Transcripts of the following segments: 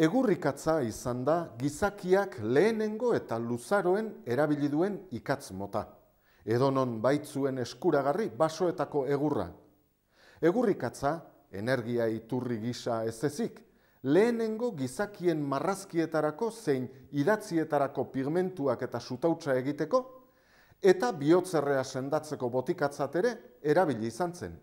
Egurrikatza izan da gizakiak lehenengo eta luzaroen erabili duen ikatz mota. Edonon baitzuen eskuragarri basoetako egurra. Egurrikatza, energia iturri gisa ez ezik, lehenengo gizakien marrazkietarako zein idatzietarako pigmentuak eta sutautza egiteko eta bihotzerrea sendatzeko botikatzat ere erabili izan zen.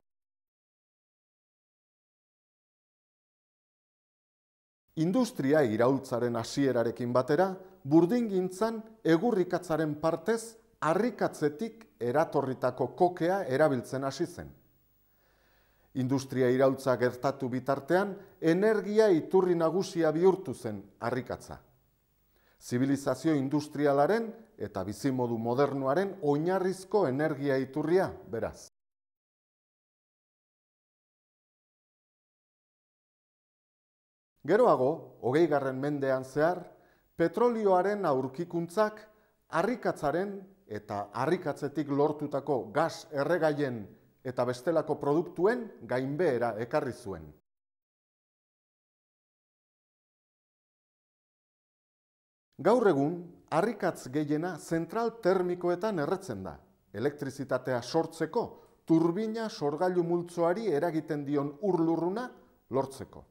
Industria iraultzaren hasierarekin batera, burdingintzan egurrikatzaren partez harrikatzetik eratorritako kokea erabiltzen hasi zen. Industria iraultza gertatu bitartean, energia iturri nagusia bihurtu zen harrikatza zibilizazio industrialaren eta bizimodu modernuaren oinarrizko energia iturria, beraz. Geroago, hogei garren mendean zehar, petrolioaren aurkikuntzak harrikatzaren eta harrikatzetik lortutako gas erregaien eta bestelako produktuen gainbehera ekarri zuen. Gaur egun, harrikatz gehiena zentral termikoetan erretzen da. Elektrizitatea sortzeko, turbina sorgailu multzoari eragiten dion urluruna lortzeko.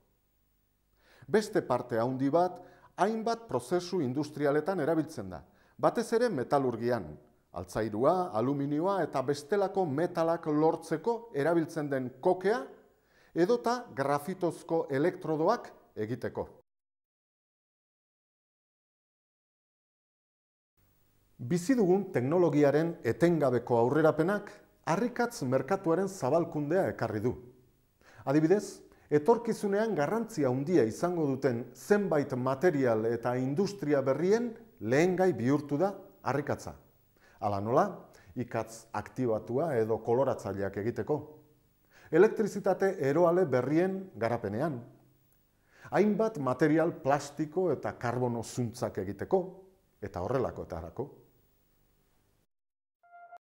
Beste parte handi bat, hainbat prozesu industrialetan erabiltzen da. Batez ere metalurgian, altzairua, aluminioa eta bestelako metalak lortzeko erabiltzen den kokea, edota grafitozko elektrodoak egiteko. Bizi dugun teknologiaren etengabeko aurrerapenak harrikatz merkatuaren zabalkundea ekarri du. Adibidez, etorkizunean garrantzia handia izango duten zenbait material eta industria berrien lehengai bihurtu da harrikatza. Hala nola, ikatz aktibatua edo koloratzaileak egiteko. Elektrizitate eroale berrien garapenean. Hainbat material plastiko eta karbono zuntzak egiteko eta horrelako tarako.